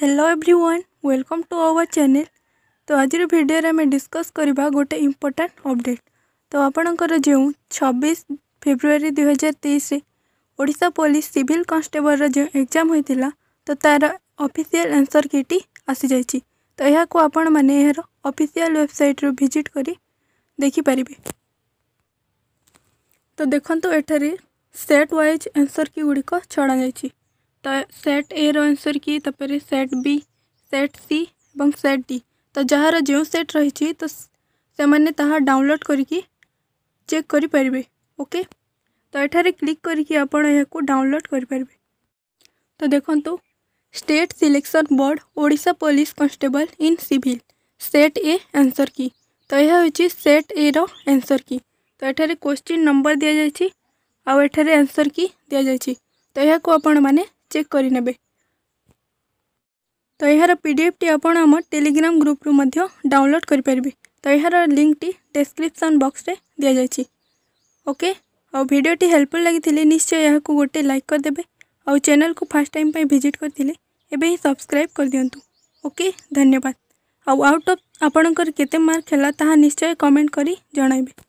hello everyone welcome to our channel तो आज भिडर आम डिस्कस करवा गोटे इम्पोर्टां अपडेट तो आपणकर जो छब्बीस फेब्रुआरी दुई हजार तेईस पुलिस सिविल कांस्टेबल जो एग्जाम होता तो तार ऑफिशियल आंसर किट आसी जा तो यह आपण मैंने यार अफिसील वेबसाइट रु भिजिट कर देखिपर तो देखता एटारे सेट वाइज आंसर की गुड़िक छड़ा जाएगी तो सेट ए रनसर की तपर सेट बी सेट सी एवं सेट डी तो जार जो सेट रही तो से मैंने डाउनलोड करके चेक करें ओके तो यार क्लिक डाउनलोड करें तो देखु स्टेट सिलेक्शन बोर्ड ओडा police constable in civil set A answer key तो यह हूँ सेट ए रनसर की तो यार क्वेश्चन नंबर दि जाए आठ आंसर की दि जाए तो यह आपण मैंने ଚେକ୍ କରିନେବେ ତ ଏହାର ପିଡ଼ିଏଫ୍ଟି ଆପଣ ଆମ ଟେଲିଗ୍ରାମ ଗ୍ରୁପରୁ ମଧ୍ୟ ଡାଉନଲୋଡ଼୍ କରିପାରିବେ ତ ଏହାର ଲିଙ୍କଟି ଡେସ୍କ୍ରିପ୍ସନ୍ ବକ୍ସରେ ଦିଆଯାଇଛି ଓକେ ଆଉ ଭିଡ଼ିଓଟି ହେଲ୍ପଫୁଲ୍ ଲାଗିଥିଲେ ନିଶ୍ଚୟ ଏହାକୁ ଗୋଟେ ଲାଇକ୍ କରିଦେବେ ଆଉ ଚ୍ୟାନେଲ୍କୁ ଫାର୍ଷ୍ଟ ଟାଇମ୍ ପାଇଁ ଭିଜିଟ୍ କରିଥିଲେ ଏବେ ହିଁ ସବସ୍କ୍ରାଇବ୍ କରିଦିଅନ୍ତୁ ଓକେ ଧନ୍ୟବାଦ ଆଉ ଆଉଟ୍ ଅଫ୍ ଆପଣଙ୍କର କେତେ ମାର୍କ ହେଲା ତାହା ନିଶ୍ଚୟ କମେଣ୍ଟ କରି ଜଣାଇବେ